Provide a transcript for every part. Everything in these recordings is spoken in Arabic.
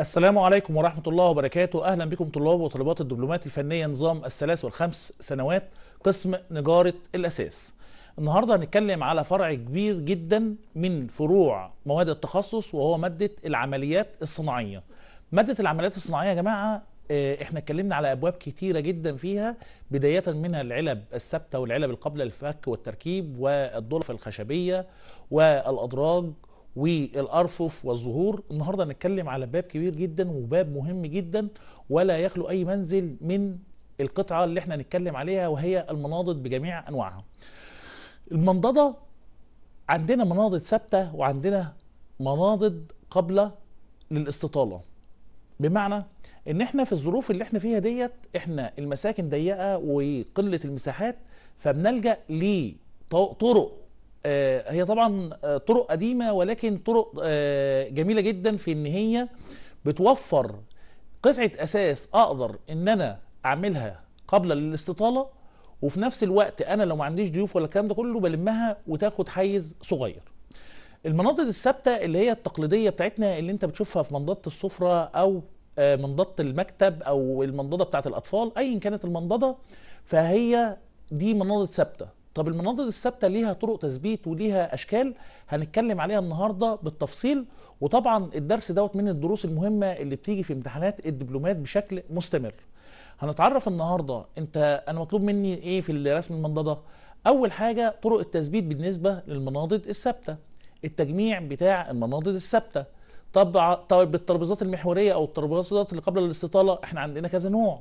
السلام عليكم ورحمة الله وبركاته أهلا بكم طلاب وطالبات الدبلومات الفنية نظام الثلاث والخمس سنوات قسم نجارة الأساس النهاردة هنتكلم على فرع كبير جدا من فروع مواد التخصص وهو مادة العمليات الصناعية مادة العمليات الصناعية يا جماعة آه، احنا اتكلمنا على ابواب كتيره جدا فيها بدايه منها العلب الثابته والعلب القابله للفك والتركيب والضلف الخشبيه والادراج والارفف والظهور النهارده هنتكلم على باب كبير جدا وباب مهم جدا ولا يخلو اي منزل من القطعه اللي احنا هنتكلم عليها وهي المناضد بجميع انواعها المنضده عندنا مناضد ثابته وعندنا مناضد قابله للاستطاله بمعنى ان احنا في الظروف اللي احنا فيها ديت احنا المساكن ضيقه وقله المساحات فبنلجا لطرق آه، هي طبعا آه، طرق قديمه ولكن طرق آه، جميله جدا في ان هي بتوفر قطعه اساس اقدر ان انا اعملها قبل الاستطاله وفي نفس الوقت انا لو ما عنديش ضيوف ولا الكلام ده كله بلمها وتاخد حيز صغير المناطق الثابته اللي هي التقليديه بتاعتنا اللي انت بتشوفها في منضده السفره او منضده المكتب او المنضده بتاعت الاطفال ايا كانت المنضده فهي دي مناضد ثابته طب المناضد الثابته ليها طرق تثبيت وليها اشكال هنتكلم عليها النهارده بالتفصيل وطبعا الدرس دوت من الدروس المهمه اللي بتيجي في امتحانات الدبلومات بشكل مستمر هنتعرف النهارده انت انا مطلوب مني ايه في رسم المنضده اول حاجه طرق التثبيت بالنسبه للمناضد الثابته التجميع بتاع المناضد الثابته طب طب المحوريه او الترابيزات اللي قبل الاستطاله احنا عندنا كذا نوع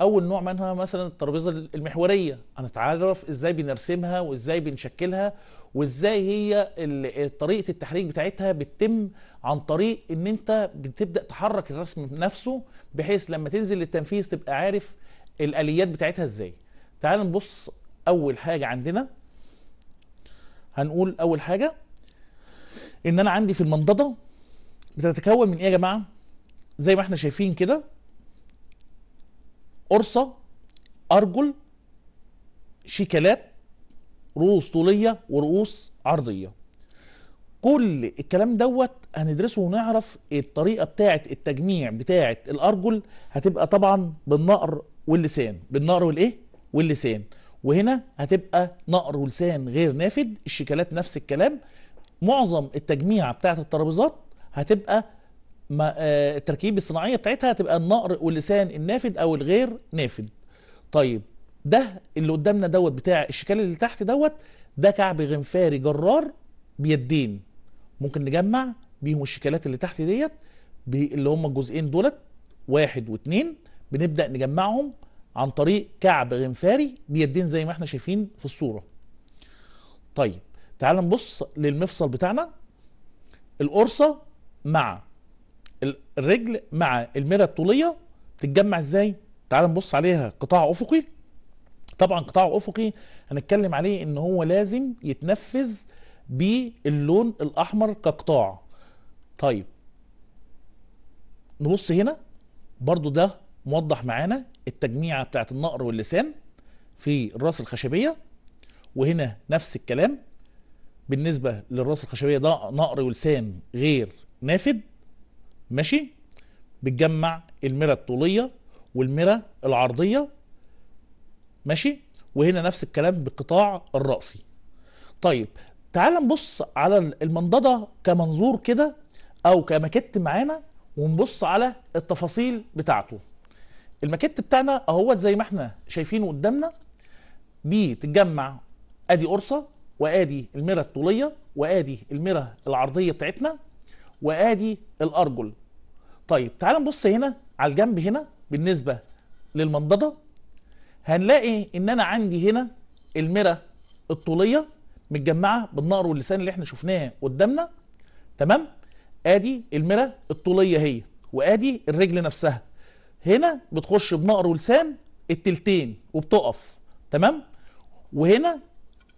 اول نوع منها مثلا الترابيزه المحوريه هنتعرف ازاي بنرسمها وازاي بنشكلها وازاي هي طريقه التحريك بتاعتها بتتم عن طريق ان انت بتبدا تحرك الرسم نفسه بحيث لما تنزل للتنفيذ تبقى عارف الاليات بتاعتها ازاي تعال نبص اول حاجه عندنا هنقول اول حاجه ان انا عندي في المنضده بتتكون من ايه يا جماعه زي ما احنا شايفين كده قرصة أرجل شيكالات رؤوس طولية ورؤوس عرضية كل الكلام دوت هندرسه ونعرف الطريقة بتاعة التجميع بتاعة الأرجل هتبقى طبعا بالنقر واللسان بالنقر والإيه؟ واللسان وهنا هتبقى نقر ولسان غير نافد الشيكالات نفس الكلام معظم التجميع بتاعة الترابيزات هتبقى ما آه، التركيب الصناعيه بتاعتها هتبقى النقر واللسان النافد او الغير نافد طيب ده اللي قدامنا دوت بتاع الشكال اللي تحت دوت ده كعب غنفاري جرار بيدين ممكن نجمع بيهم الشكالات اللي تحت ديت اللي هم الجزئين دولت واحد واثنين بنبدا نجمعهم عن طريق كعب غنفاري بيدين زي ما احنا شايفين في الصوره طيب تعال نبص للمفصل بتاعنا القرصه مع الرجل مع المرة الطولية بتتجمع ازاي تعال نبص عليها قطاع افقي طبعا قطاع افقي هنتكلم عليه ان هو لازم يتنفذ باللون الاحمر كقطاع طيب نبص هنا برضو ده موضح معانا التجميعة بتاعت النقر واللسان في الراس الخشبية وهنا نفس الكلام بالنسبة للراس الخشبية ده نقر ولسان غير نافذ ماشي بتجمع الميرة الطولية والميرة العرضية ماشي وهنا نفس الكلام بالقطاع الرأسي طيب تعال نبص على المنضدة كمنظور كده أو كماكيت معانا ونبص على التفاصيل بتاعته الماكيت بتاعنا اهوت زي ما احنا شايفينه قدامنا بتتجمع ادي قرصه وادي الميرة الطوليه وادي الميرة العرضيه بتاعتنا وادي الارجل طيب تعال نبص هنا على الجنب هنا بالنسبه للمنضده هنلاقي ان انا عندي هنا الميره الطوليه متجمعه بالنقر واللسان اللي احنا شفناه قدامنا تمام ادي الميره الطوليه هي وادي الرجل نفسها هنا بتخش بنقر ولسان التلتين وبتقف تمام وهنا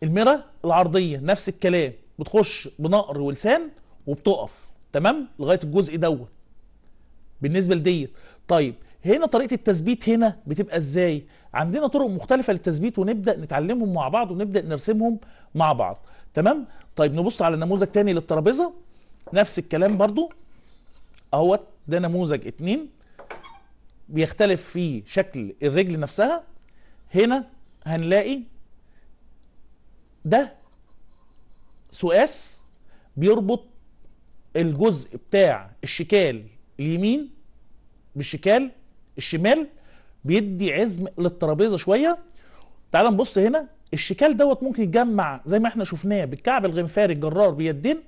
الميره العرضيه نفس الكلام بتخش بنقر ولسان وبتقف تمام لغايه الجزء دوت بالنسبه لديت طيب هنا طريقه التثبيت هنا بتبقى ازاي عندنا طرق مختلفه للتثبيت ونبدا نتعلمهم مع بعض ونبدا نرسمهم مع بعض تمام طيب نبص على نموذج تاني للترابيزه نفس الكلام برضو اهوت ده نموذج اتنين بيختلف في شكل الرجل نفسها هنا هنلاقي ده سؤاس بيربط الجزء بتاع الشكال اليمين بالشكال الشمال بيدي عزم للترابيزه شويه تعال نبص هنا الشكال دوت ممكن يتجمع زي ما احنا شفناه بالكعب الغنفاري الجرار بيدين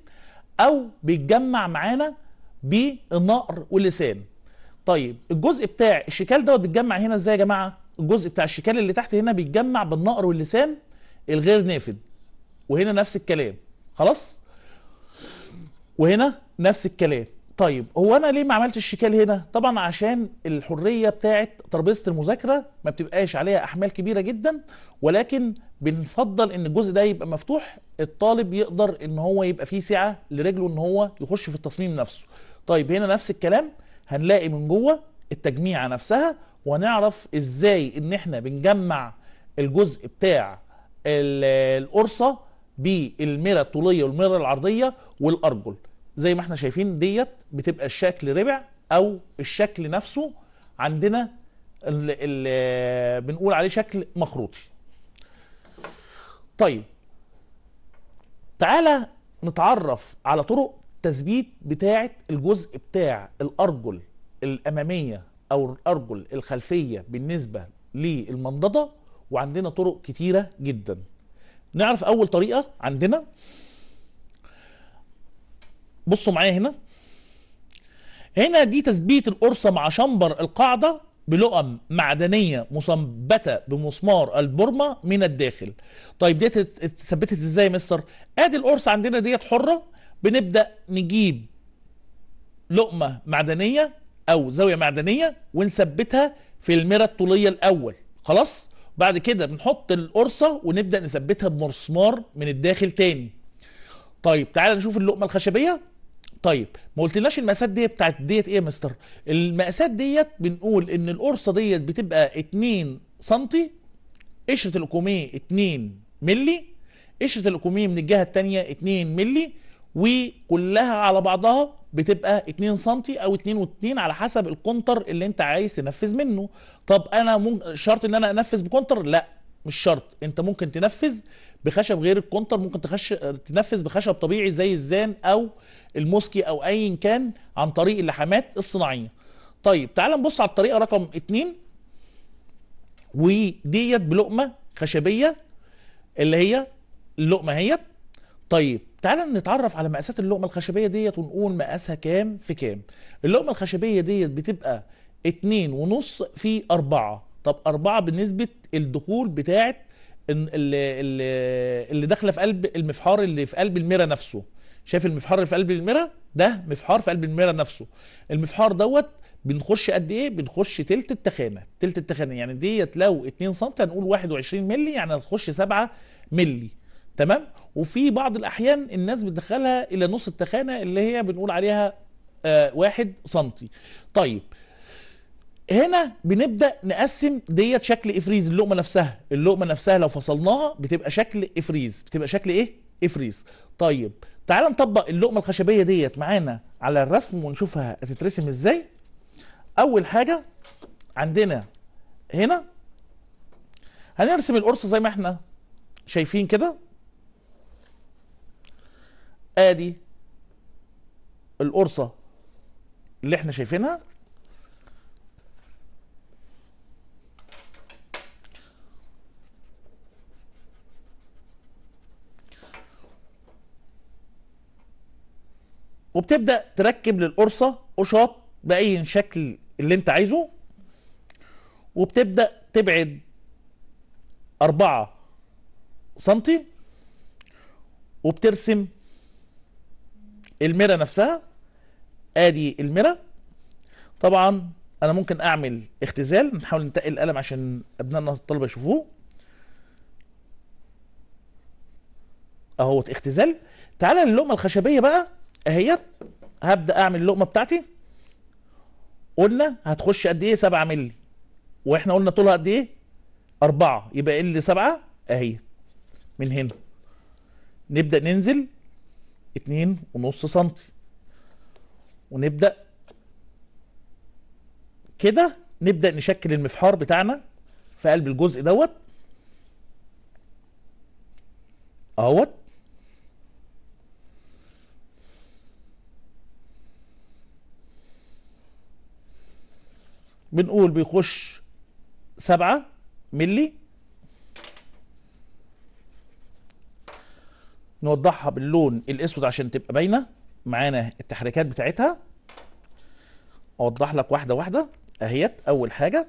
او بيتجمع معانا بالنقر واللسان طيب الجزء بتاع الشكال دوت بيتجمع هنا ازاي يا جماعه الجزء بتاع الشكال اللي تحت هنا بيتجمع بالنقر واللسان الغير نافذ وهنا نفس الكلام خلاص وهنا نفس الكلام طيب هو انا ليه ما عملتش الشكال هنا طبعا عشان الحريه بتاعه ترابيزه المذاكره ما بتبقاش عليها احمال كبيره جدا ولكن بنفضل ان الجزء ده يبقى مفتوح الطالب يقدر ان هو يبقى فيه سعه لرجله ان هو يخش في التصميم نفسه طيب هنا نفس الكلام هنلاقي من جوه التجميعه نفسها وهنعرف ازاي ان احنا بنجمع الجزء بتاع القرصه بالميرة الطوليه والميرة العرضيه والارجل زي ما احنا شايفين ديت بتبقى الشكل ربع او الشكل نفسه عندنا اللي بنقول عليه شكل مخروطي طيب تعالى نتعرف على طرق تثبيت بتاعه الجزء بتاع الارجل الاماميه او الارجل الخلفيه بالنسبه للمنضده وعندنا طرق كتيره جدا نعرف اول طريقه عندنا بصوا معايا هنا هنا دي تثبيت القرصة مع شمبر القاعدة بلقم معدنية مثبتة بمسمار البورما من الداخل طيب دي اتثبتت ازاي يا مستر ادي القرصة عندنا ديت حرة بنبدأ نجيب لقمة معدنية او زاوية معدنية ونثبتها في الميرة الطولية الاول خلاص بعد كده بنحط القرصة ونبدأ نثبتها بمسمار من الداخل تاني طيب تعال نشوف اللقمة الخشبية طيب ما قلتلناش المقاسات دي بتاعت ديت ايه يا مستر المقاسات ديت بنقول ان القرصه ديت بتبقى 2 سم قشره الاكوميه 2 مللي قشره الاكوميه من الجهه الثانيه 2 مللي وكلها على بعضها بتبقى 2 سم او 2 و2 على حسب الكونتر اللي انت عايز تنفذ منه طب انا ممكن شرط ان انا انفذ بكونتر لا مش شرط انت ممكن تنفذ بخشب غير الكونتر ممكن تخش تنفذ بخشب طبيعي زي الزان او الموسكي او ايا كان عن طريق اللحامات الصناعيه طيب تعال نبص على الطريقه رقم اتنين وديت بلقمه خشبيه اللي هي اللقمه هيت طيب تعال نتعرف على مقاسات اللقمه الخشبيه ديت ونقول مقاسها كام في كام اللقمه الخشبيه ديت بتبقى اتنين ونص في اربعة طب اربعة بنسبة الدخول بتاعت اللي, اللي داخله في قلب المفحار اللي في قلب الميرا نفسه شايف المفحار اللي في قلب الميرا ده مفحار في قلب الميرا نفسه المفحار دوت بنخش قد ايه بنخش تلت التخانه تلت التخانه يعني ديت لو 2 سم هنقول 21 مللي يعني هتخش 7 مللي تمام وفي بعض الاحيان الناس بتدخلها الى نص التخانه اللي هي بنقول عليها آه سم طيب هنا بنبدا نقسم ديت شكل افريز اللقمه نفسها اللقمه نفسها لو فصلناها بتبقى شكل افريز بتبقى شكل ايه افريز طيب تعال نطبق اللقمه الخشبيه ديت معانا على الرسم ونشوفها هتترسم ازاي اول حاجه عندنا هنا هنرسم القرص زي ما احنا شايفين كده ادي القرصه اللي احنا شايفينها وبتبدا تركب للقرصه قشاط باي شكل اللي انت عايزه وبتبدا تبعد أربعة سنتي وبترسم الميرة نفسها ادي الميرة طبعا انا ممكن اعمل اختزال نحاول ننتقل القلم عشان ابنائنا الطلبه يشوفوه اهوت اختزال تعالى اللقمه الخشبيه بقى اهيت هبدا اعمل اللقمه بتاعتي قلنا هتخش قد ايه 7 مللي واحنا قلنا طولها قد ايه 4 يبقى ال 7 اهي من هنا نبدا ننزل 2.5 سم ونبدا كده نبدا نشكل المفحار بتاعنا في قلب الجزء دوت اهوت بنقول بيخش سبعة ملي نوضحها باللون الاسود عشان تبقى باينه معانا التحريكات بتاعتها اوضح لك واحده واحده اهيت اول حاجه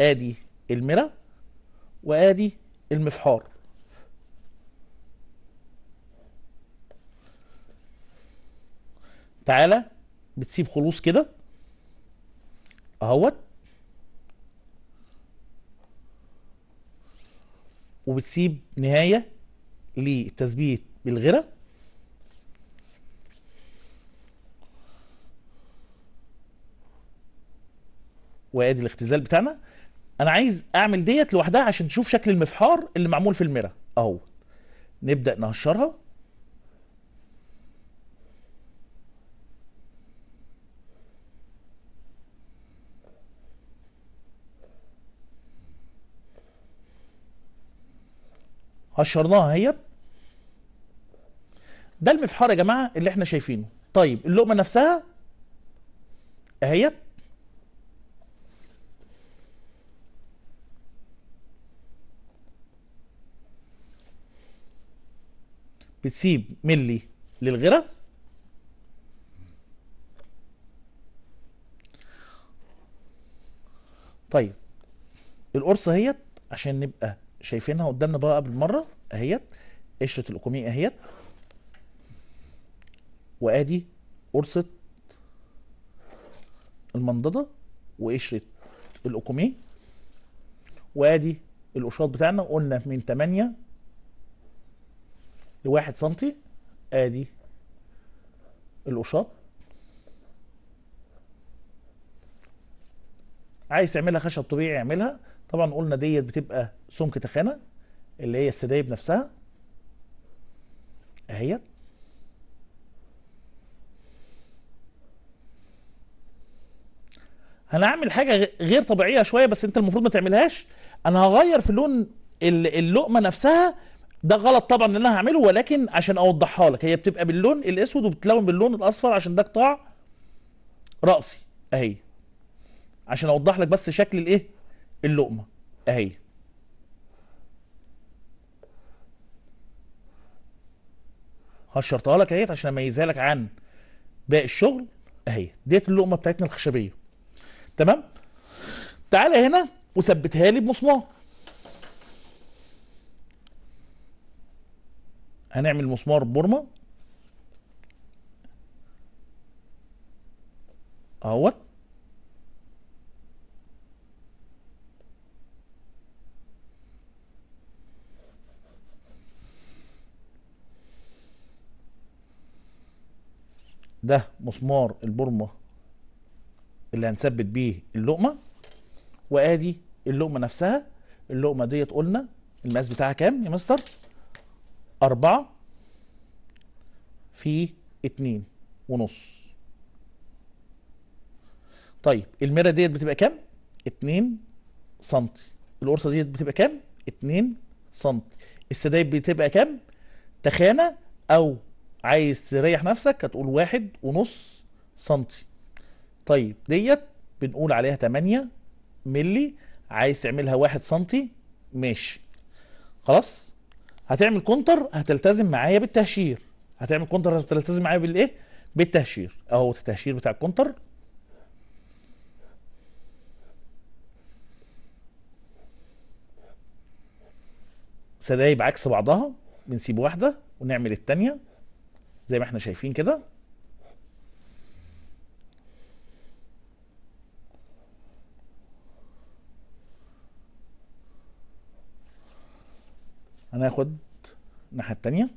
ادي المرا وادي المفحار تعالى بتسيب خلوص كده اهوت وبتسيب نهايه للتثبيت بالغره وادي الاختزال بتاعنا انا عايز اعمل ديت لوحدها عشان تشوف شكل المفحار اللي معمول في الميرا اهو نبدا نهشرها قشرناها اهيت ده المفحار يا جماعه اللي احنا شايفينه طيب اللقمه نفسها اهيت بتسيب ملي للغرة طيب القرصه اهيت عشان نبقى شايفينها قدامنا بقى قبل مره اهيت قشره الاقوميه اهيت وادي قرصه المنضده وقشره الاقوميه وادي القشاط بتاعنا قلنا من 8 ل 1 سم ادي القشاط عايز تعملها خشب طبيعي اعملها طبعا قلنا ديت بتبقى سمك تخانه اللي هي السدايب نفسها اهيت انا هعمل حاجه غير طبيعيه شويه بس انت المفروض ما تعملهاش انا هغير في لون اللقمه نفسها ده غلط طبعا اللي انا هعمله ولكن عشان اوضحها لك هي بتبقى باللون الاسود وبتلون باللون الاصفر عشان ده قطاع راسي اهي عشان اوضح لك بس شكل الايه اللقمه اهي هشرتها لك اهيت عشان اميزها لك عن باقي الشغل اهي ديت اللقمه بتاعتنا الخشبيه تمام تعالى هنا وثبتها لي بمسمار هنعمل مسمار بورما اهوت ده مسمار البرمة اللي هنثبت بيه اللقمة وادي اللقمة نفسها اللقمة ديت قلنا المقاس بتاعها كام يا مستر؟ أربعة في اتنين ونص طيب الميرة ديت بتبقى كام؟ اتنين سنتي القرصة ديت بتبقى كام؟ اتنين سنتي السدايب بتبقى كام؟ تخانة أو عايز تريح نفسك هتقول واحد ونص سنتي طيب ديت بنقول عليها 8 ملي عايز تعملها واحد سنتي ماشي خلاص هتعمل كونتر هتلتزم معايا بالتهشير هتعمل كونتر هتلتزم معايا بالايه بالتهشير اهو التهشير بتاع الكونتر سدايب عكس بعضها بنسيب واحده ونعمل الثانيه زي ما احنا شايفين كده هناخد الناحية التانية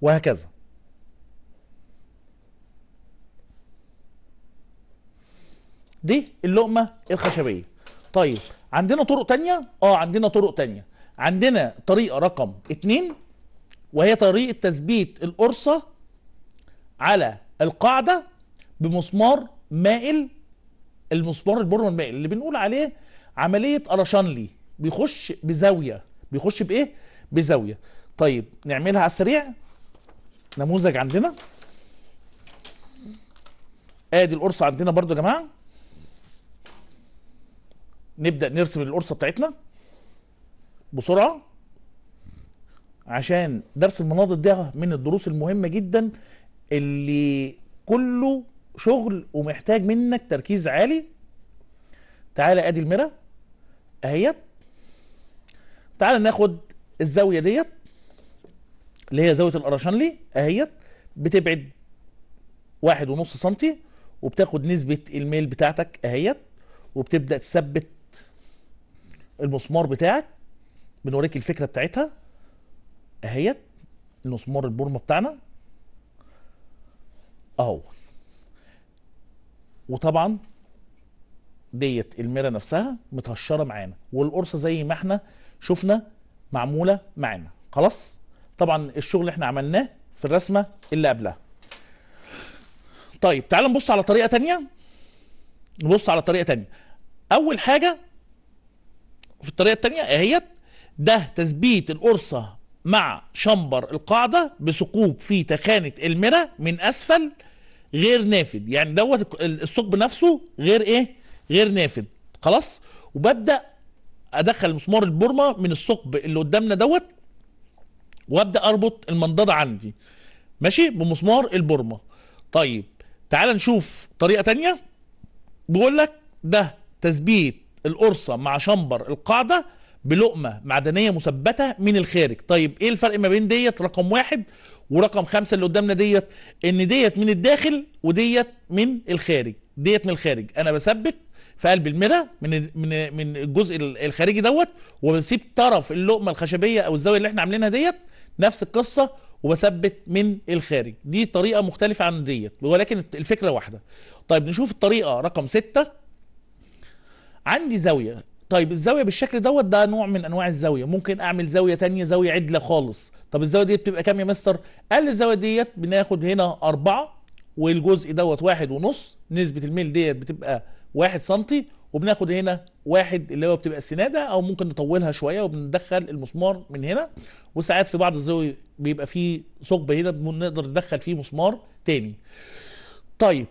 وهكذا دي اللقمة الخشبية طيب عندنا طرق تانية اه عندنا طرق تانية عندنا طريقة رقم اتنين وهي طريقة تثبيت القرصة على القاعدة بمسمار مائل المسمار البرم المائل اللي بنقول عليه عملية أرشانلي بيخش بزاوية بيخش بإيه؟ بزاوية طيب نعملها على السريع نموذج عندنا ادي القرصة عندنا برضو يا جماعة نبدا نرسم القرصه بتاعتنا بسرعه عشان درس المناضل ده من الدروس المهمه جدا اللي كله شغل ومحتاج منك تركيز عالي تعالى ادي المرا اهيت تعالى ناخد الزاويه ديت اللي هي زاويه القرشنلي اهيت بتبعد واحد ونص سنتي وبتاخد نسبه الميل بتاعتك اهيت وبتبدا تثبت المسمار بتاعك بنوريك الفكره بتاعتها اهيت المسمار البورمه بتاعنا اهو وطبعا ديت الميرا نفسها متهشره معانا والقرصه زي ما احنا شفنا معموله معانا خلاص طبعا الشغل اللي احنا عملناه في الرسمه اللي قبلها طيب تعال نبص على طريقه تانية نبص على طريقه تانية اول حاجه وفي الطريقه الثانيه اهيت ده تثبيت القرصه مع شمبر القاعده بثقوب في تخانه المنى من اسفل غير نافذ يعني دوت الثقب نفسه غير ايه غير نافذ خلاص وببدا ادخل مسمار البورما من الثقب اللي قدامنا دوت وابدا اربط المنضده عندي ماشي بمسمار البورما طيب تعال نشوف طريقه تانية بقول لك ده تثبيت القرصه مع شمبر القاعده بلقمه معدنيه مثبته من الخارج طيب ايه الفرق ما بين ديت رقم واحد ورقم خمسة اللي قدامنا ديت ان ديت من الداخل وديت من الخارج ديت من الخارج انا بثبت في قلب المرة من من من الجزء الخارجي دوت وبسيب طرف اللقمه الخشبيه او الزاويه اللي احنا عاملينها ديت نفس القصه وبثبت من الخارج دي طريقه مختلفه عن ديت ولكن الفكره واحده طيب نشوف الطريقه رقم ستة عندي زاويه طيب الزاويه بالشكل دوت ده نوع من انواع الزاويه ممكن اعمل زاويه تانية زاويه عدله خالص طب الزاويه ديت بتبقى كام يا مستر قال الزاويه ديت بناخد هنا أربعة والجزء دوت واحد ونص نسبه الميل ديت بتبقى واحد سنتي وبناخد هنا واحد اللي هو بتبقى السناده او ممكن نطولها شويه وبندخل المسمار من هنا وساعات في بعض الزاويه بيبقى فيه ثقب هنا بنقدر ندخل فيه مسمار تاني طيب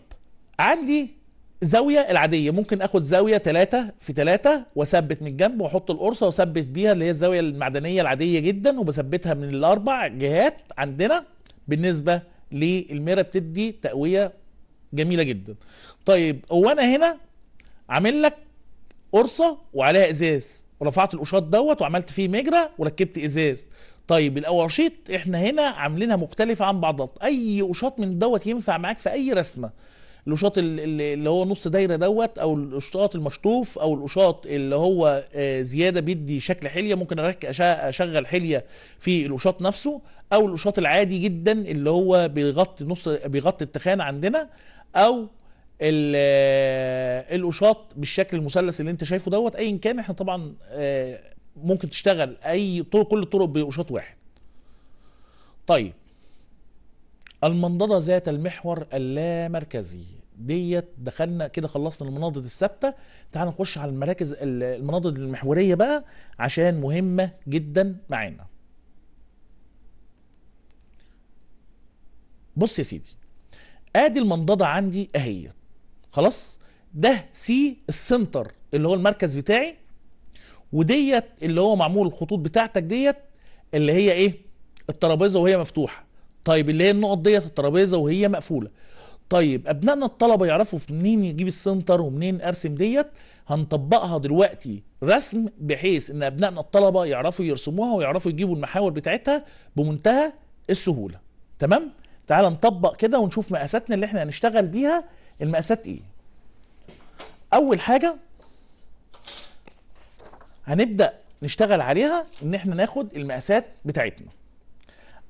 عندي زاوية العادية ممكن اخد زاوية ثلاثة في ثلاثة واثبت من الجنب واحط القرصة واثبت بيها اللي هي الزاوية المعدنية العادية جدا وبثبتها من الاربع جهات عندنا بالنسبة للميرة بتدي تقوية جميلة جدا طيب هو انا هنا عامل لك قرصة وعليها ازاز ورفعت القشاط دوت وعملت فيه مجرى وركبت ازاز طيب الاواشيط احنا هنا عاملينها مختلفة عن بعضها اي قشاط من دوت ينفع معاك في اي رسمة الاشاط اللي هو نص دايره دوت او الاشاط المشطوف او الاشاط اللي هو آه، زياده بيدي شكل حليه ممكن اشغل حليه في الاشاط نفسه او الاشاط العادي جدا اللي هو بيغطي نص بيغطي التخان عندنا او آه، الاشاط بالشكل المثلث اللي انت شايفه دوت ايا كان احنا طبعا آه، ممكن تشتغل اي طرق كل الطرق باشاط واحد طيب المنضده ذات المحور اللامركزي ديت دخلنا كده خلصنا المناضد الثابته تعال نخش على المراكز المناضد المحوريه بقى عشان مهمه جدا معانا بص يا سيدي ادي المنضده عندي اهي خلاص ده سي السنتر اللي هو المركز بتاعي وديت اللي هو معمول الخطوط بتاعتك ديت اللي هي ايه الترابيزه وهي مفتوحه طيب اللي هي النقط ديت الترابيزه وهي مقفوله طيب ابنائنا الطلبه يعرفوا في منين يجيب السنتر ومنين ارسم ديت هنطبقها دلوقتي رسم بحيث ان ابنائنا الطلبه يعرفوا يرسموها ويعرفوا يجيبوا المحاور بتاعتها بمنتهى السهوله تمام تعال نطبق كده ونشوف مقاساتنا اللي احنا هنشتغل بيها المقاسات ايه اول حاجه هنبدا نشتغل عليها ان احنا ناخد المقاسات بتاعتنا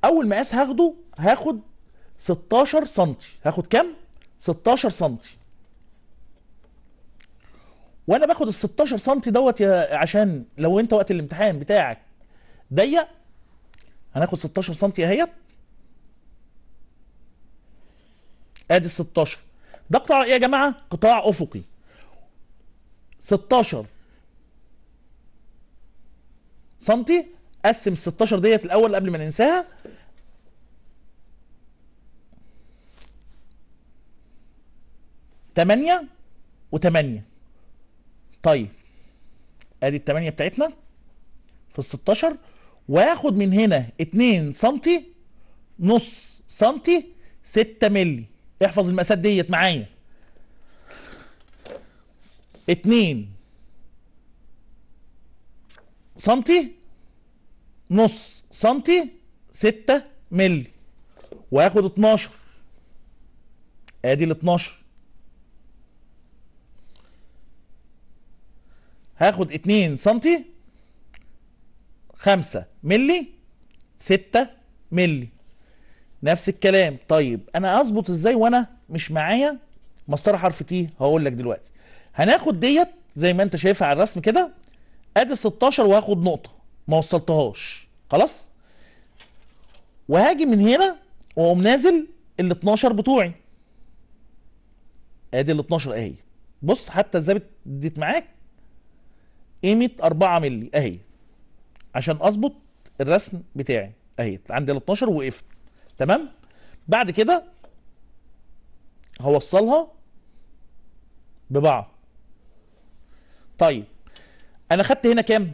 اول مقاس هاخده هاخد 16 سم هاخد كام 16 سم وانا باخد ال 16 سم دوت يا عشان لو انت وقت الامتحان بتاعك ضيق هناخد 16 سم اهيت ادي ال 16 ده قطاع ايه يا جماعه قطاع افقي 16 سم قسم ال 16 ديت في الاول قبل ما ننساها تمانية وتمانية طيب ادي التمانية بتاعتنا في ال 16 واخد من هنا 2 سنتي نص سنتي 6 مللي احفظ المقاسات ديت معايا 2 سنتي نص سنتي 6 مللي واخد 12 ادي ال 12 هاخد 2 سنتي 5 مللي 6 مللي نفس الكلام طيب انا اظبط ازاي وانا مش معايا مسطره حرف تي هقول لك دلوقتي هناخد ديت زي ما انت شايفها على الرسم كده ادي 16 وهاخد نقطه ما وصلتهاش خلاص وهاجي من هنا واقوم نازل ال 12 بتوعي ادي ال 12 اهي بص حتى الزاويه اديت معاك قيمه 4 مللي اهي عشان اظبط الرسم بتاعي اهي عندي ال 12 وقفت تمام بعد كده هوصلها ببعض طيب انا خدت هنا كام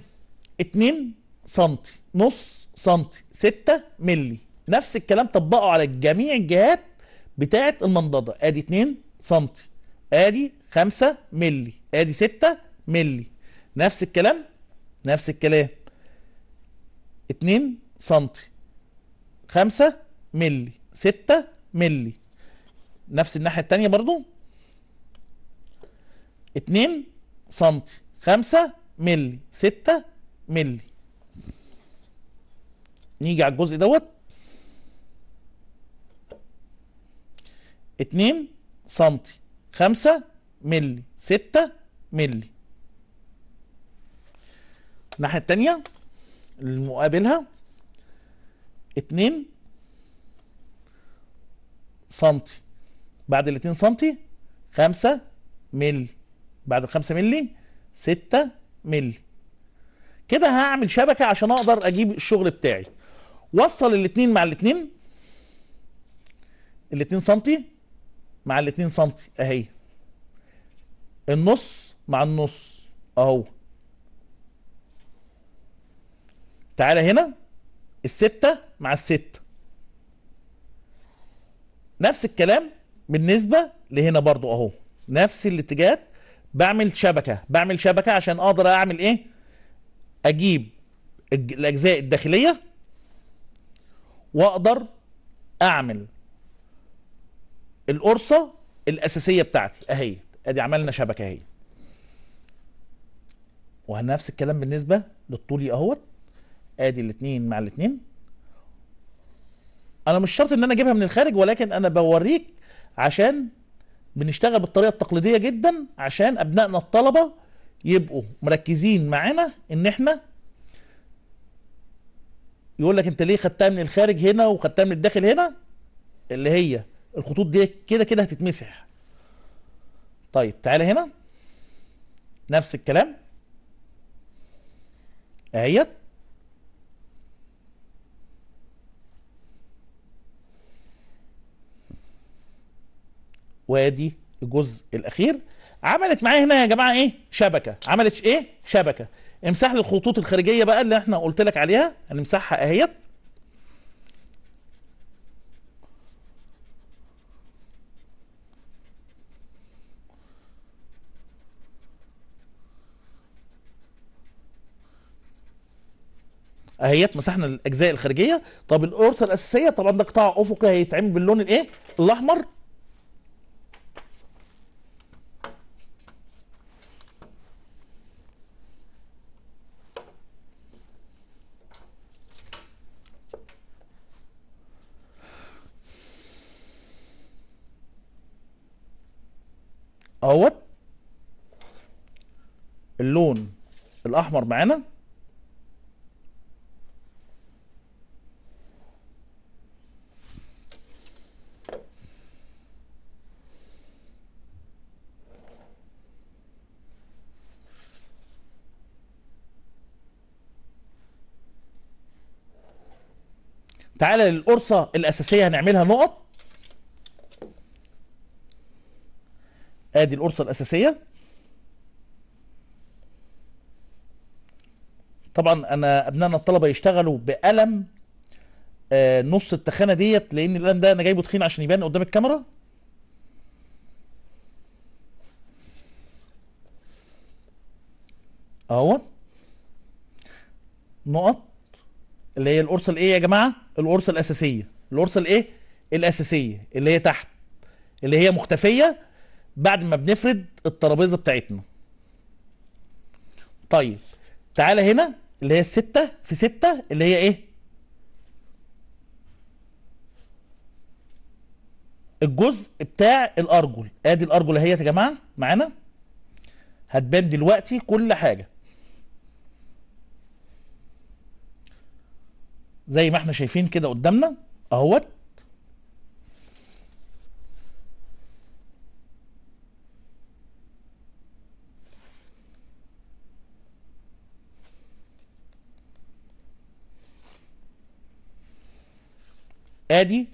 2 سم نص سم 6 مللي نفس الكلام طبقه على جميع الجهات بتاعه المنضده ادي 2 سم ادي 5 مللي ادي 6 مللي نفس الكلام نفس الكلام 2 سم 5 مللي 6 مللي نفس الناحيه الثانيه برضو 2 سم 5 مللي 6 ملي نيجي على الجزء دوت اتنين سنتي خمسة ملي ستة ملي الناحية التانية المقابلها اتنين سنتي بعد الاتنين سنتي خمسة ملي بعد الخمسة ملي ستة ملي كده هعمل شبكه عشان اقدر اجيب الشغل بتاعي وصل الاثنين مع الاثنين الاثنين سنتي مع الاثنين سنتي اهي النص مع النص اهو تعالى هنا الستة مع الستة نفس الكلام بالنسبة لهنا برضو اهو نفس الاتجاهات بعمل شبكة بعمل شبكة عشان اقدر اعمل ايه اجيب الاجزاء الداخليه واقدر اعمل القرصه الاساسيه بتاعتي اهي ادي عملنا شبكه اهي وهنفس الكلام بالنسبه للطولي اهوت ادي الاثنين مع الاثنين انا مش شرط ان انا اجيبها من الخارج ولكن انا بوريك عشان بنشتغل بالطريقه التقليديه جدا عشان ابنائنا الطلبه يبقوا مركزين معانا ان احنا يقول لك انت ليه خدتها من الخارج هنا وخدتها من الداخل هنا اللي هي الخطوط دي كده كده هتتمسح طيب تعالى هنا نفس الكلام اهيت وادي الجزء الاخير عملت معايا هنا يا جماعه ايه شبكه عملت ايه شبكه امسح لي الخطوط الخارجيه بقى اللي احنا قلت لك عليها هنمسحها اهيت اهيت مسحنا الاجزاء الخارجيه طب القرصه الاساسيه طبعا ده قطاع افقي هيتعمل باللون الايه الاحمر اهوت اللون الاحمر معانا تعالى للقرصة الأساسية هنعملها نقط ادي القرصه الاساسيه طبعا انا ابنائنا الطلبه يشتغلوا بقلم آه نص التخانه ديت لان القلم ده انا جايبه تخين عشان يبان قدام الكاميرا اهو نقط اللي هي القرصه الايه يا جماعه القرصه الاساسيه القرصه الايه الاساسيه اللي هي تحت اللي هي مختفيه بعد ما بنفرد الترابيزه بتاعتنا طيب تعالى هنا اللي هي الستة في ستة اللي هي ايه الجزء بتاع الارجل ادي الارجل اهيت يا جماعه معانا هتبان دلوقتي كل حاجه زي ما احنا شايفين كده قدامنا اهوت ادي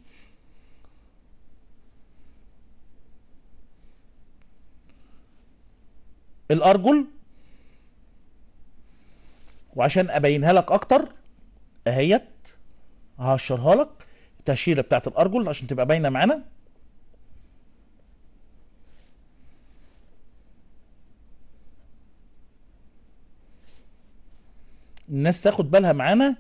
الارجل وعشان ابينها لك اكتر اهيت هقشرها لك التهشيره بتاعت الارجل عشان تبقى باينه معانا الناس تاخد بالها معانا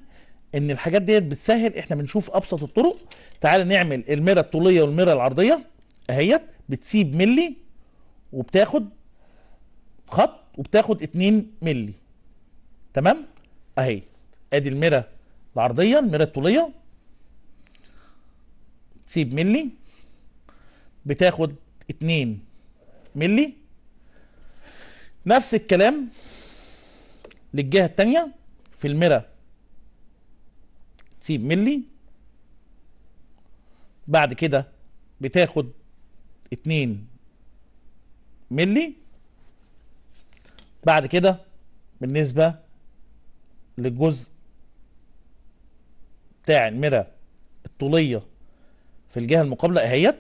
ان الحاجات ديت بتسهل احنا بنشوف ابسط الطرق تعال نعمل الميرة الطولية والميرة العرضية اهيت بتسيب ملي وبتاخد خط وبتاخد 2 ملي تمام اهي ادي الميرة العرضية الميرة الطولية تسيب ملي بتاخد 2 ملي نفس الكلام للجهة التانية في الميرة تسيب ملي بعد كده بتاخد اتنين ملي بعد كده بالنسبة للجزء بتاع المرة الطولية في الجهة المقابلة اهيت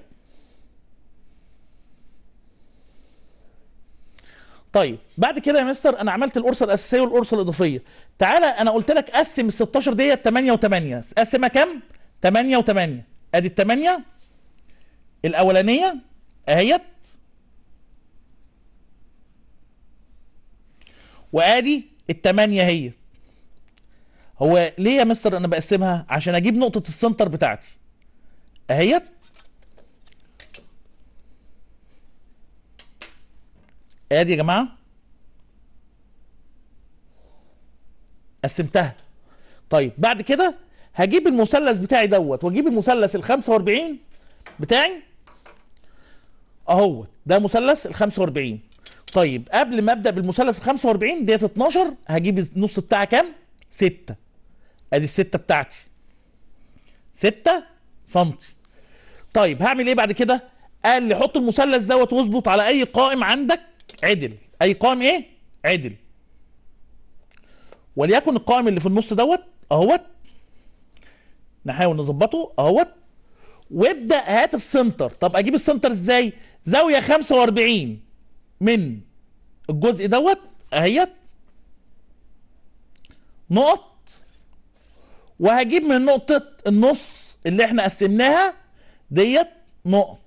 طيب بعد كده يا مستر انا عملت القرصه الاساسيه والقرصه الاضافيه تعالى انا قلت لك قسم ال 16 ديت 8 و8 قسمها كام 8 و8 ادي ال 8 الاولانيه اهيت وادي ال 8 هي هو ليه يا مستر انا بقسمها عشان اجيب نقطة السنتر بتاعتي اهيت ادي دي يا جماعه قسمتها طيب بعد كده هجيب المثلث بتاعي دوت واجيب المثلث ال 45 بتاعي اهوت ده مثلث ال 45 طيب قبل ما ابدا بالمثلث ال 45 ديت 12 هجيب النص بتاعها كام؟ 6 ادي الستة بتاعتي 6 سم طيب هعمل ايه بعد كده؟ قال لي حط المثلث دوت واظبط على اي قائم عندك عدل اي قائم ايه عدل وليكن القائم اللي في النص دوت اهوت نحاول نظبطه اهوت وابدا هات السنتر طب اجيب السنتر ازاي زاويه 45 من الجزء دوت اهيت نقط وهجيب من نقطه النص اللي احنا قسمناها ديت نقط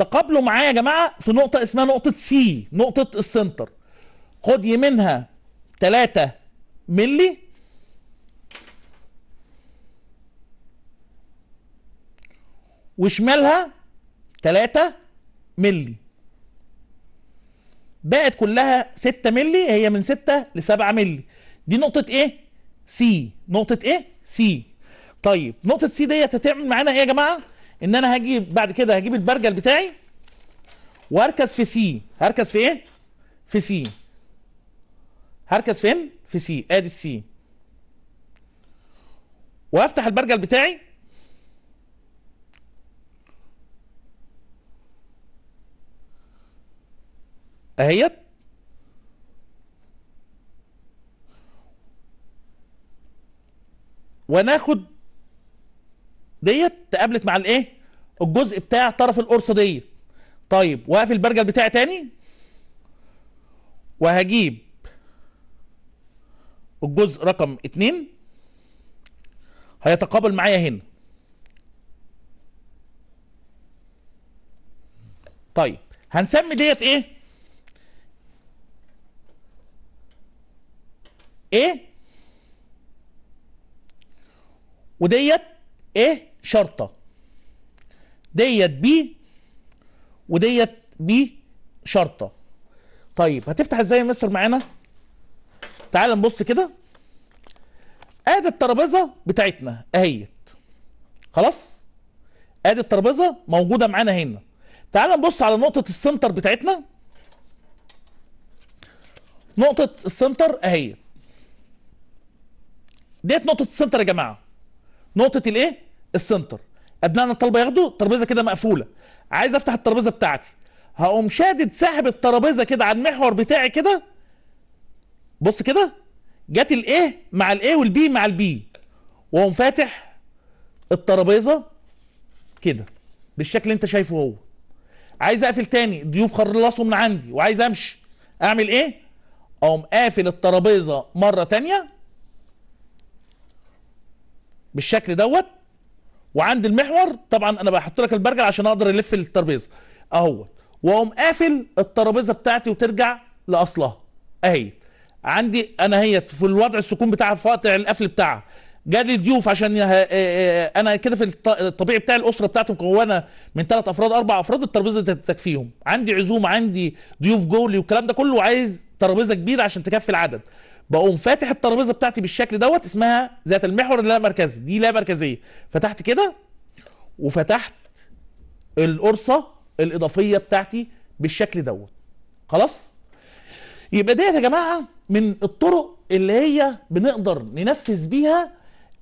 تقابلوا معايا يا جماعه في نقطه اسمها نقطه سي نقطه السنتر خد يمينها 3 ملي وشمالها 3 ملي بقت كلها 6 ملي هي من 6 ل 7 ملي دي نقطة ايه؟ سي نقطة ايه؟ سي طيب نقطة سي ديت هتعمل معانا ايه يا جماعة؟ ان انا هجيب بعد كده هجيب البرجل بتاعي واركز في سي هركز في ايه في سي هركز فين في سي إيه؟ ادي السي وافتح البرجل بتاعي اهيت وناخد ديت تقابلت مع الايه الجزء بتاع طرف القرصه ديت طيب واقفل البرجل بتاعي تاني وهجيب الجزء رقم اتنين هيتقابل معايا هنا طيب هنسمي ديت ايه ايه وديت ايه شرطه ديت بي وديت بي شرطه طيب هتفتح ازاي يا مستر معانا تعال نبص كده ادي الترابيزه بتاعتنا اهيت خلاص ادي الترابيزه موجوده معانا هنا تعال نبص على نقطه السنتر بتاعتنا نقطه السنتر اهيت ديت نقطه السنتر يا جماعه نقطه الايه السنتر ابنائنا الطلبه ياخدوا الترابيزه كده مقفوله عايز افتح الترابيزه بتاعتي هقوم شادد ساحب الترابيزه كده على المحور بتاعي كده بص كده جت الايه مع الايه والبي مع البي واقوم فاتح الترابيزه كده بالشكل اللي انت شايفه هو عايز اقفل تاني الضيوف خلصوا من عندي وعايز امشي اعمل ايه اقوم قافل الترابيزه مره تانيه بالشكل دوت وعند المحور طبعا انا بحط لك البرجل عشان اقدر الف الترابيزه اهو واقوم قافل الترابيزه بتاعتي وترجع لاصلها اهي عندي انا هي في الوضع السكون بتاعها في وقت القفل بتاعها جالي ضيوف عشان آه، آه، انا كده في الطبيعي بتاع الاسره بتاعتي مكونه من ثلاث افراد اربع افراد الترابيزه تكفيهم عندي عزومه عندي ضيوف جولي والكلام ده كله وعايز ترابيزه كبيره عشان تكفي العدد بقوم فاتح الترابيزه بتاعتي بالشكل دوت اسمها ذات المحور اللا مركزي دي لا مركزيه فتحت كده وفتحت القرصه الاضافيه بتاعتي بالشكل دوت خلاص يبقى ديت يا جماعه من الطرق اللي هي بنقدر ننفذ بيها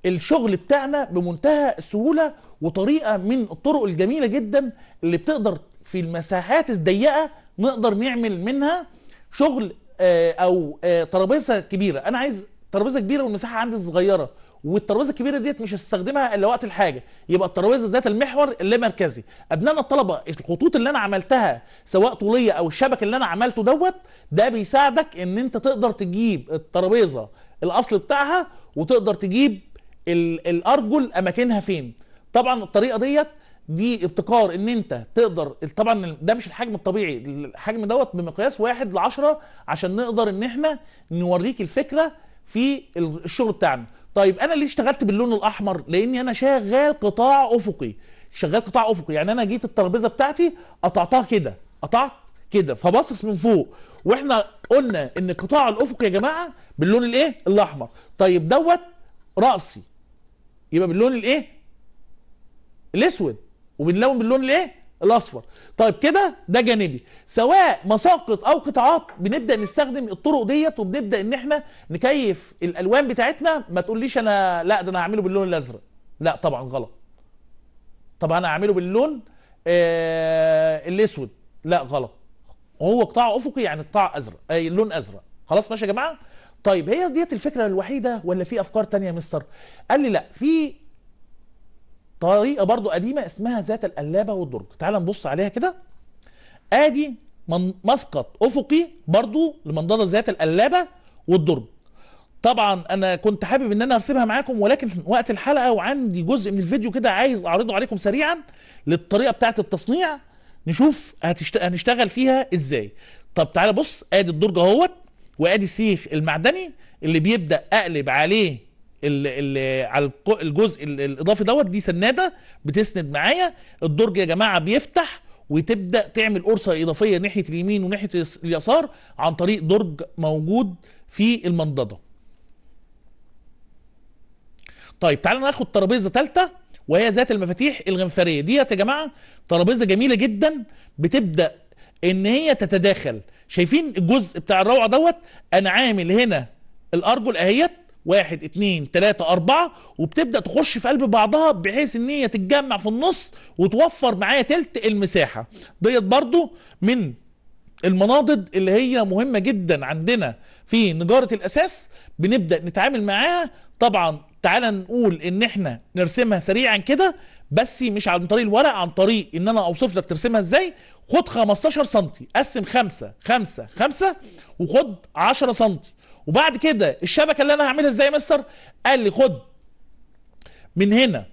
الشغل بتاعنا بمنتهى السهوله وطريقه من الطرق الجميله جدا اللي بتقدر في المساحات الضيقه نقدر نعمل منها شغل آه، او آه، ترابيزه كبيره انا عايز ترابيزه كبيره والمساحه عندي صغيره والترابيزه الكبيره ديت مش هستخدمها الا وقت الحاجه يبقى الترابيزه ذات المحور اللامركزي ابنائنا الطلبه الخطوط اللي انا عملتها سواء طوليه او الشبك اللي انا عملته دوت ده بيساعدك ان انت تقدر تجيب الترابيزه الاصل بتاعها وتقدر تجيب الارجل اماكنها فين طبعا الطريقه ديت دي ابتكار ان انت تقدر طبعا ده مش الحجم الطبيعي الحجم دوت بمقياس واحد لعشرة عشان نقدر ان احنا نوريك الفكره في الشغل بتاعنا طيب انا ليه اشتغلت باللون الاحمر لاني انا شغال قطاع افقي شغال قطاع افقي يعني انا جيت الترابيزه بتاعتي قطعتها كده قطعت كده فباصص من فوق واحنا قلنا ان قطاع الافق يا جماعه باللون الايه الاحمر طيب دوت راسي يبقى باللون الايه الاسود وبنلون باللون الايه الاصفر طيب كده ده جانبي سواء مساقط او قطاعات بنبدا نستخدم الطرق ديت وبنبدا ان احنا نكيف الالوان بتاعتنا ما تقوليش انا لا ده انا هعمله باللون الازرق لا طبعا غلط طب انا هعمله باللون آه الاسود لا غلط هو قطاع افقي يعني قطاع ازرق آه لون ازرق خلاص ماشي يا جماعه طيب هي ديت الفكره الوحيده ولا في افكار تانية يا مستر قال لي لا في طريقه برضو قديمه اسمها ذات القلابه والدرج تعال نبص عليها كده ادي من مسقط افقي برضو لمنظره ذات القلابه والدرج طبعا انا كنت حابب ان انا ارسمها معاكم ولكن وقت الحلقه وعندي جزء من الفيديو كده عايز اعرضه عليكم سريعا للطريقه بتاعه التصنيع نشوف هنشتغل فيها ازاي طب تعالى بص ادي الدرج اهوت وادي السيخ المعدني اللي بيبدا اقلب عليه اللي على الجزء الاضافي دوت دي سناده بتسند معايا الدرج يا جماعه بيفتح وتبدا تعمل قرصه اضافيه ناحيه اليمين وناحيه اليسار عن طريق درج موجود في المنضده. طيب تعالى ناخد ترابيزه ثالثه وهي ذات المفاتيح الغنفريه ديت يا جماعه ترابيزه جميله جدا بتبدا ان هي تتداخل شايفين الجزء بتاع الروعه دوت انا عامل هنا الارجل اهيت واحد اتنين تلاتة اربعة وبتبدأ تخش في قلب بعضها بحيث ان هي تتجمع في النص وتوفر معايا تلت المساحة ديت برضو من المناضد اللي هي مهمة جدا عندنا في نجارة الاساس بنبدأ نتعامل معاها طبعا تعالى نقول ان احنا نرسمها سريعا كده بس مش عن طريق الورق عن طريق ان انا اوصف لك ترسمها ازاي خد 15 سم قسم 5 5 5 وخد 10 سم وبعد كده الشبكه اللي انا هعملها ازاي يا مستر قال لي خد من هنا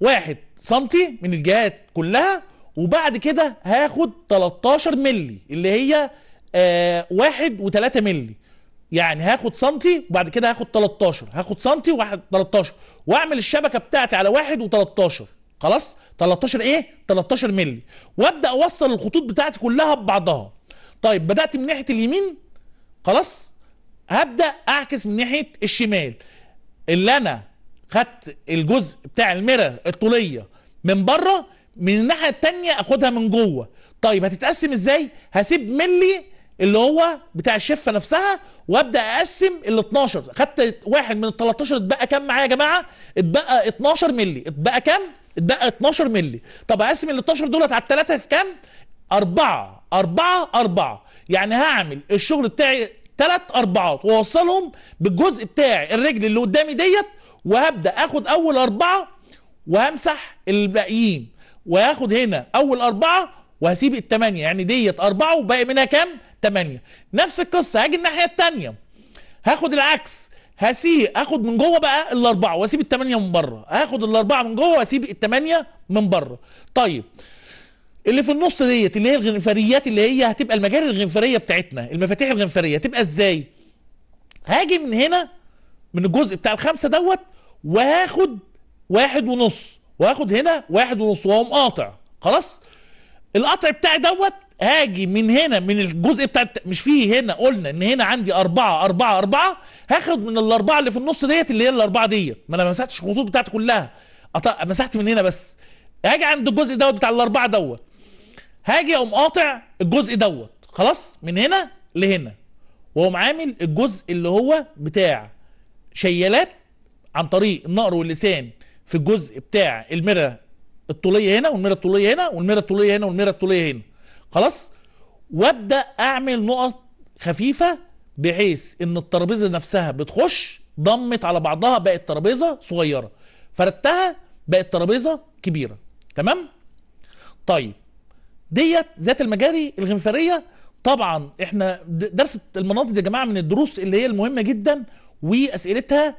واحد سنتي من الجهات كلها وبعد كده هاخد 13 ملي اللي هي آه واحد و3 ملي يعني هاخد سنتي وبعد كده هاخد 13 هاخد سنتي واحد 13 واعمل الشبكه بتاعتي على واحد و13 خلاص 13 ايه 13 ملي وابدا اوصل الخطوط بتاعتي كلها ببعضها طيب بدات من ناحيه اليمين خلاص هبدا اعكس من ناحيه الشمال اللي انا خدت الجزء بتاع الميرا الطوليه من بره من الناحيه الثانيه اخدها من جوه طيب هتتقسم ازاي هسيب ملي اللي هو بتاع الشفه نفسها وابدا اقسم ال 12 خدت واحد من ال 13 اتبقى كام معايا يا جماعه اتبقى 12 مللي اتبقى كام اتبقى 12 مللي طب اقسم ال 12 دولت على الثلاثه في كام 4 4 4 يعني هعمل الشغل بتاعي ثلاث اربعات واوصلهم بالجزء بتاعي الرجل اللي قدامي ديت وهبدا اخد اول اربعه وهمسح الباقيين وهاخد هنا اول اربعه وهسيب الثمانيه يعني ديت اربعه وباقي منها كام؟ ثمانيه نفس القصه هاجي الناحيه الثانيه هاخد العكس هسيب اخد من جوه بقى الاربعه واسيب الثمانيه من بره هاخد الاربعه من جوه واسيب الثمانيه من بره طيب اللي في النص ديت اللي هي الغنفريات اللي هي هتبقى المجاري الغنفريه بتاعتنا المفاتيح الغنفريه تبقى ازاي هاجي من هنا من الجزء بتاع الخمسه دوت وهاخد واحد ونص وهاخد هنا واحد ونص واقوم قاطع خلاص القطع بتاعي دوت هاجي من هنا من الجزء بتاع مش فيه هنا قلنا ان هنا عندي أربعة أربعة أربعة هاخد من الأربعة اللي في النص ديت اللي هي الأربعة ديت ما أنا ما مسحتش الخطوط بتاعتي كلها مسحت من هنا بس هاجي عند الجزء دوت بتاع الأربعة دوت هاجي اقوم قاطع الجزء دوت خلاص من هنا لهنا واقوم عامل الجزء اللي هو بتاع شيالات عن طريق النقر واللسان في الجزء بتاع الميرة الطولية هنا والميرة الطولية هنا والميرة الطولية هنا والميرة الطولية هنا خلاص وابدا اعمل نقط خفيفة بحيث ان الترابيزة نفسها بتخش ضمت على بعضها بقت ترابيزة صغيرة فردتها بقت ترابيزة كبيرة تمام طيب ديت ذات المجاري الغنفريه طبعا احنا درس المناطق يا جماعه من الدروس اللي هي المهمه جدا واسئلتها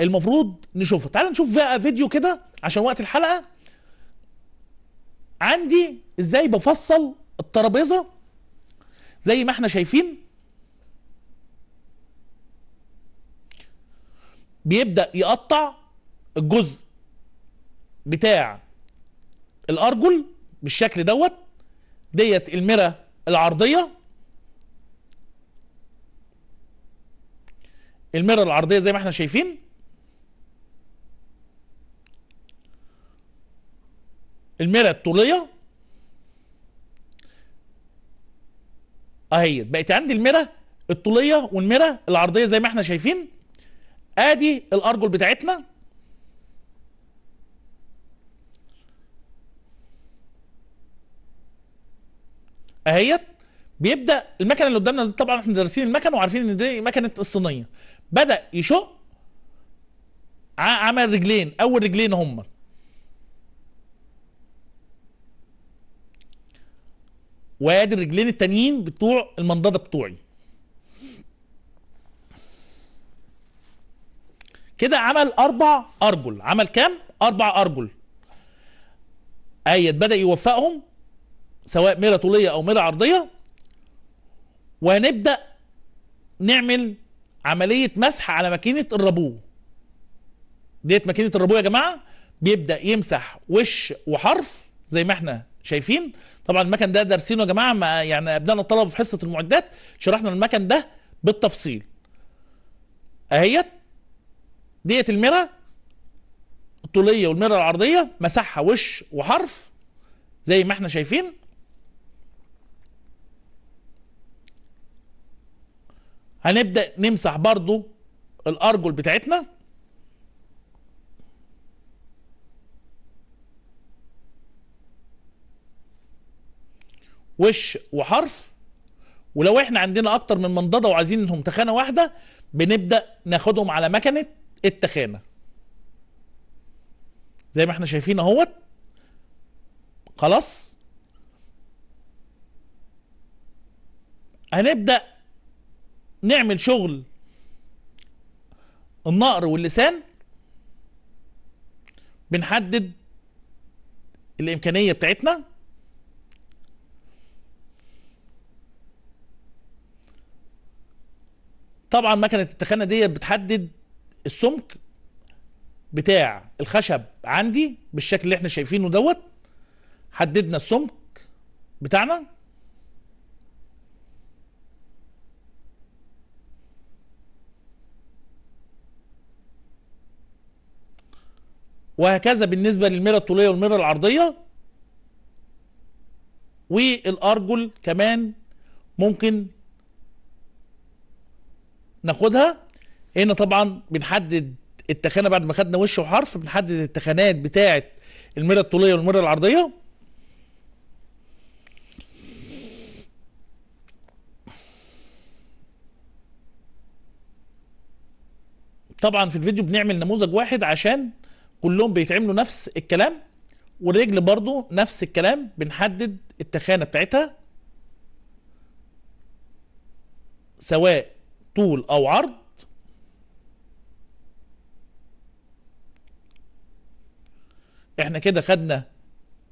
المفروض نشوفها تعال نشوف بقى فيديو كده عشان وقت الحلقه عندي ازاي بفصل الترابيزه زي ما احنا شايفين بيبدا يقطع الجزء بتاع الارجل بالشكل دوت ديت المرة العرضية المرة العرضية زي ما احنا شايفين المرة الطولية اهي بقت عندي المرة الطولية والمرة العرضية زي ما احنا شايفين ادي الارجل بتاعتنا اهيت بيبدا المكنه اللي قدامنا طبعا احنا دارسين المكنه وعارفين ان دي مكنه الصينيه بدا يشق عمل رجلين اول رجلين هما وادي الرجلين التانيين بتوع المنضده بتوعي كده عمل اربع ارجل عمل كام اربع ارجل ايت بدا يوفقهم سواء ميله طوليه او ميله عرضيه وهنبدا نعمل عمليه مسح على ماكينه الربو ديت ماكينه الربو يا جماعه بيبدا يمسح وش وحرف زي ما احنا شايفين طبعا المكن ده دارسينه يا جماعه ما يعني ابنائنا الطلبه في حصه المعدات شرحنا المكن ده بالتفصيل اهيت ديت الميرة الطولية والميرة العرضية مسحها وش وحرف زي ما احنا شايفين هنبدا نمسح برضو الارجل بتاعتنا وش وحرف ولو احنا عندنا اكتر من منضده وعايزين انهم تخانه واحده بنبدا ناخدهم على مكنه التخانه زي ما احنا شايفين اهوت خلاص هنبدا نعمل شغل النقر واللسان بنحدد الامكانيه بتاعتنا طبعا مكنه التخانه ديت بتحدد السمك بتاع الخشب عندي بالشكل اللي احنا شايفينه دوت حددنا السمك بتاعنا وهكذا بالنسبة للميرة الطولية والمرة العرضية والأرجل كمان ممكن ناخدها هنا طبعا بنحدد التخانة بعد ما خدنا وش وحرف بنحدد التخانات بتاعة الميرة الطولية والمرة العرضية طبعا في الفيديو بنعمل نموذج واحد عشان كلهم بيتعملوا نفس الكلام والرجل برضو نفس الكلام بنحدد التخانة بتاعتها سواء طول او عرض احنا كده خدنا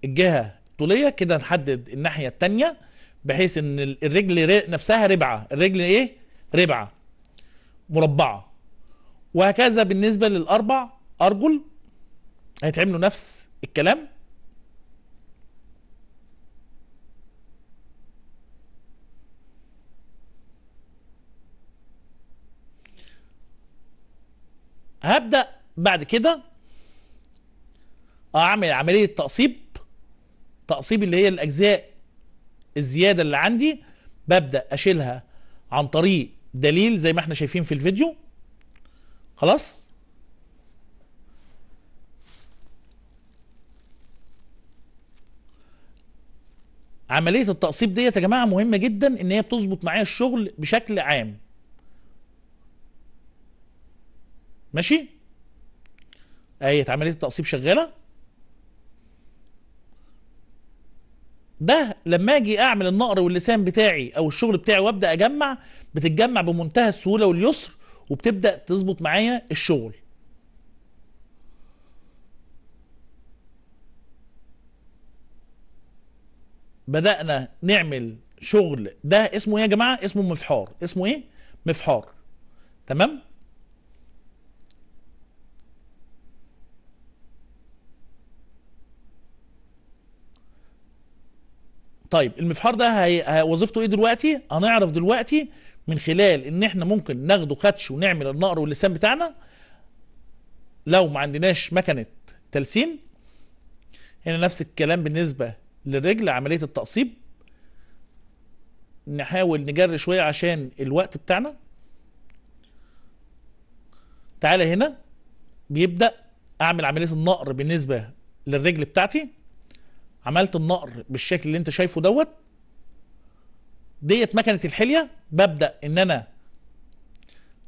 الجهة الطولية كده نحدد الناحية التانية بحيث ان الرجل نفسها ربعة الرجل ايه ربعة مربعة وهكذا بالنسبة للأربع أرجل هيتعملوا نفس الكلام هبدأ بعد كده اعمل عملية تقصيب تقصيب اللي هي الاجزاء الزيادة اللي عندي ببدأ اشيلها عن طريق دليل زي ما احنا شايفين في الفيديو خلاص عمليه التقصيب ديت يا جماعه مهمه جدا ان هي بتظبط معايا الشغل بشكل عام ماشي اهي عمليه التقصيب شغاله ده لما اجي اعمل النقر واللسان بتاعي او الشغل بتاعي وابدا اجمع بتتجمع بمنتهى السهوله واليسر وبتبدا تظبط معايا الشغل بدأنا نعمل شغل ده اسمه ايه يا جماعة اسمه مفحار اسمه ايه مفحار تمام طيب المفحار ده هي... وظيفته ايه دلوقتي هنعرف دلوقتي من خلال ان احنا ممكن ناخده خدش ونعمل النقر واللسان بتاعنا لو ما عندناش مكنه تلسين هنا نفس الكلام بالنسبه للرجل عمليه التقصيب نحاول نجري شويه عشان الوقت بتاعنا تعالى هنا بيبدا اعمل عمليه النقر بالنسبه للرجل بتاعتي عملت النقر بالشكل اللي انت شايفه دوت ديت مكنه الحليه ببدا ان انا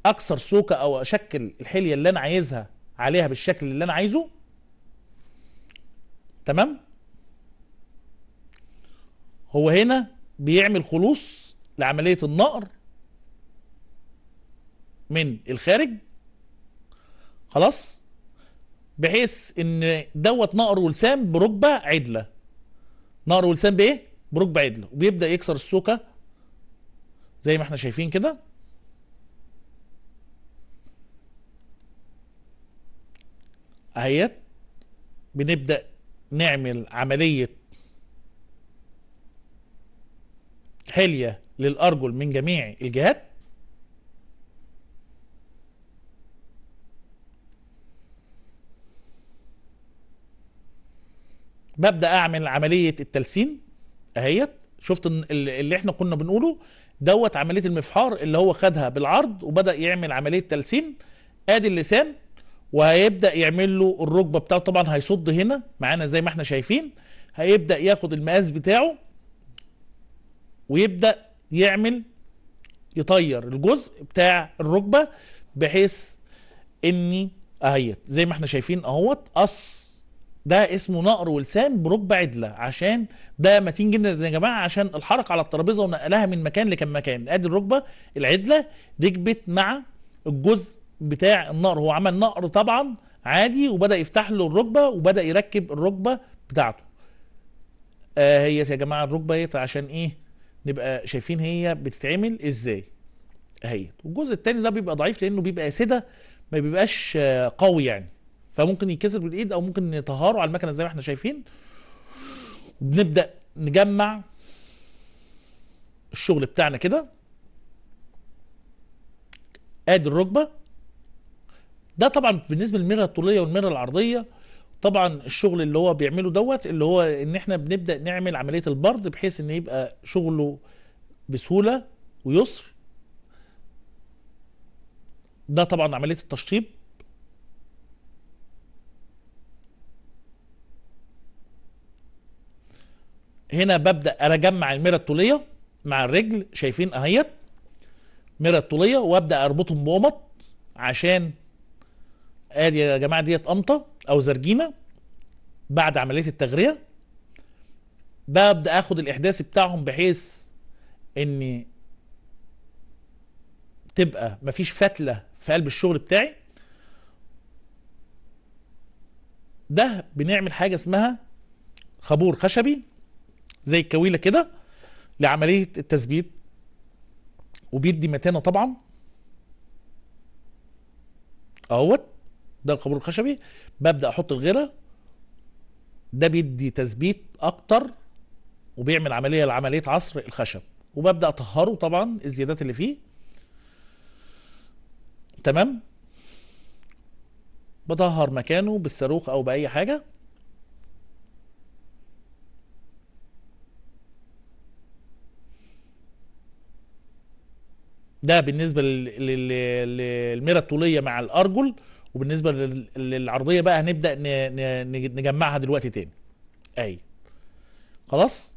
اكسر سوكه او اشكل الحليه اللي انا عايزها عليها بالشكل اللي انا عايزه تمام هو هنا بيعمل خلوص لعملية النقر من الخارج خلاص بحيث ان دوت نقر ولسان بركبة عدلة نقر ولسان بايه بركبة عدلة وبيبدأ يكسر السوكة زي ما احنا شايفين كده اهيت بنبدأ نعمل عملية حلية للأرجل من جميع الجهات ببدأ أعمل عملية التلسين أهيت شفت اللي احنا كنا بنقوله دوت عملية المفحار اللي هو خدها بالعرض وبدأ يعمل عملية تلسين ادي اللسان وهيبدأ يعمل له الركبة بتاعه طبعا هيصد هنا معانا زي ما احنا شايفين هيبدأ ياخد المقاس بتاعه ويبدا يعمل يطير الجزء بتاع الركبه بحيث اني اهيت زي ما احنا شايفين اهوت قص ده اسمه نقر ولسان بركبه عدله عشان ده متين جدا يا جماعه عشان الحركه على الترابيزه ونقلها من مكان لكان مكان ادي الركبه العدله ركبت مع الجزء بتاع النقر هو عمل نقر طبعا عادي وبدا يفتح له الركبه وبدا يركب الركبه بتاعته آه هي يا جماعه الركبه عشان ايه نبقى شايفين هي بتتعمل ازاي اهي والجزء الثاني ده بيبقى ضعيف لانه بيبقى سده ما بيبقاش آه، قوي يعني فممكن يتكسر بالايد او ممكن نطهره على المكنه زي ما احنا شايفين وبنبدا نجمع الشغل بتاعنا كده ادي الركبه ده طبعا بالنسبه للمره الطوليه والمره العرضيه طبعا الشغل اللي هو بيعمله دوت اللي هو ان احنا بنبدا نعمل عمليه البرد بحيث ان يبقى شغله بسهوله ويسر ده طبعا عمليه التشطيب هنا ببدا اجمع الميرة الطوليه مع الرجل شايفين اهيت مره الطوليه وابدا اربطهم بقمط عشان ادي يا جماعه ديت قمطه او زرجينه بعد عمليه التغريه ببدا اخد الاحداث بتاعهم بحيث ان تبقى مفيش فتله في قلب الشغل بتاعي ده بنعمل حاجه اسمها خابور خشبي زي الكويله كده لعمليه التثبيت وبيدي متانه طبعا اهوت ده القبور الخشبي ببدا احط الغيره ده بيدي تثبيت اكتر وبيعمل عمليه لعمليه عصر الخشب وببدا اطهره طبعا الزيادات اللي فيه تمام بطهر مكانه بالصاروخ او باي حاجه ده بالنسبه للميره الطوليه مع الارجل وبالنسبه للعرضيه بقى هنبدا نجمعها دلوقتي تاني اهي خلاص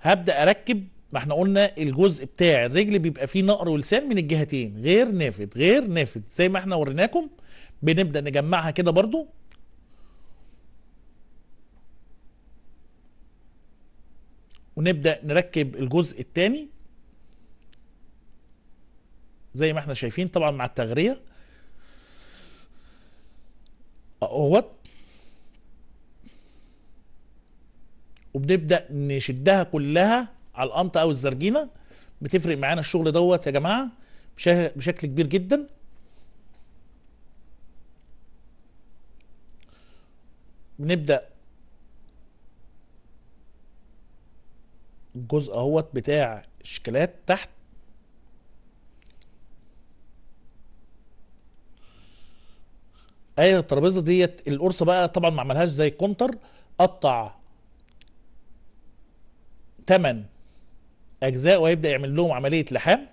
هبدا اركب ما احنا قلنا الجزء بتاع الرجل بيبقى فيه نقر ولسان من الجهتين غير نافذ غير نافذ زي ما احنا وريناكم بنبدا نجمعها كده برضو ونبدا نركب الجزء الثاني زي ما احنا شايفين طبعا مع التغريه اقوت وبنبدا نشدها كلها على القنطة او الزرجينه بتفرق معانا الشغل دوت يا جماعه بشكل كبير جدا بنبدا الجزء اهوت بتاع الشكلات تحت ايه الترابيزه ديت القرص بقى طبعا ما عملهاش زي الكونتر قطع تمن اجزاء ويبدا يعمل لهم عمليه لحام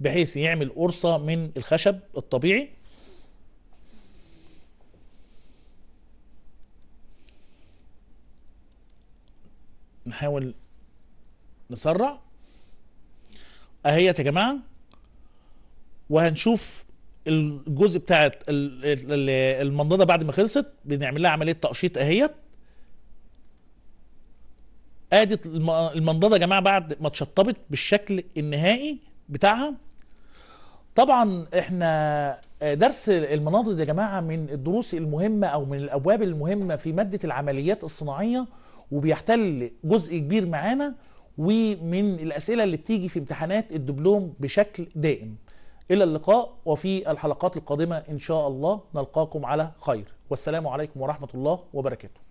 بحيث يعمل قرصه من الخشب الطبيعي نحاول نسرع اهيت يا جماعه وهنشوف الجزء بتاع المنضده بعد ما خلصت بنعمل لها عمليه تقشيط اهيت ادي المنضده يا جماعه بعد ما اتشطبت بالشكل النهائي بتاعها طبعا احنا درس المناضد يا جماعه من الدروس المهمه او من الابواب المهمه في ماده العمليات الصناعيه وبيحتل جزء كبير معانا ومن الاسئله اللي بتيجي في امتحانات الدبلوم بشكل دائم إلى اللقاء وفي الحلقات القادمة إن شاء الله نلقاكم على خير والسلام عليكم ورحمة الله وبركاته